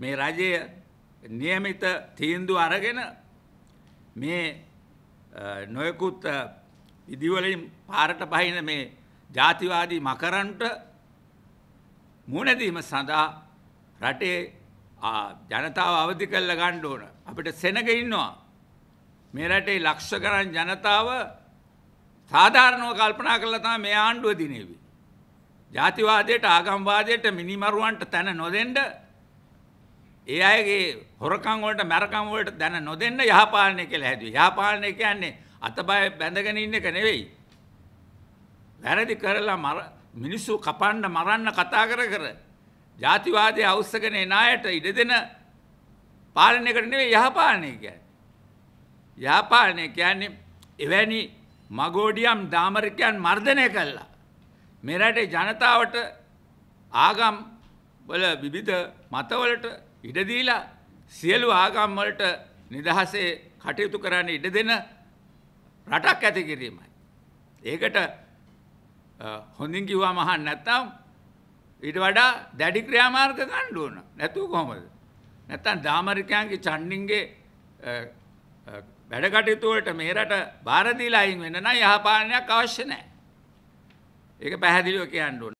මේ රජය નિયમિત තීන්දුව අරගෙන මේ නොයෙකුත් ඉදිවලින් පාරට බහින මේ ජාතිවාදී මකරන්ට මුණදීම සඳහා රටේ ජනතාව අවදි කල්ල ගණ්ඩ ඕන. අපිට සෙනග ඉන්නවා. මේ රටේ ලක්ෂ කරන් ජනතාව සාධාරණව කල්පනා කරලතා මේ ආණ්ඩුව දිනේවි. ජාතිවාදයට ආගම්වාදයට මිනිමරුවන්ට තැන නොදෙන්ඩ ඒ අයගේ හොරකං වලට මැරකම් වලට දැන නොදෙන්න යහපාලනය කියලා හැදුවේ. යහපාලනය කියන්නේ අතබය බැඳගෙන ඉන්න එක නෙවෙයි. වැරදි කරලා මර මිනිස්සු කපන්න මරන්න කතා කර කර ජාතිවාදය අවස්සගෙන එන අයට ඉඩ දෙන පාලනයකට නෙවෙයි යහපාලනය කියන්නේ. යහපාලනය කියන්නේ එවැනි මගෝඩියම් දාමරිකයන් මර්ධනය කළා. මෙරටේ ජනතාවට ආගම් වල විවිධ මතවලට ඉඩ දීලා සියලු ආගම් වලට නිදහසේ කටයුතු කරන්න ඉඩ දෙන රටක් ඇති කිරීමයි. ඒකට හොඳින් කිව්වම අහන්න නැත්නම් ඊට වඩා දැඩි ක්‍රියාමාර්ග ගන්න ඕන. නැතුව කොහමද? නැත්නම් දාමරිකයන්ගේ චණ්ඩින්ගේ වැඩ කටයුතු වලට මේ රට බාර දීලා අයින් වෙන්න නම් යහපාලනයක් අවශ්‍ය නැහැ. ඒක පැහැදිලිව කියන්න ඕන.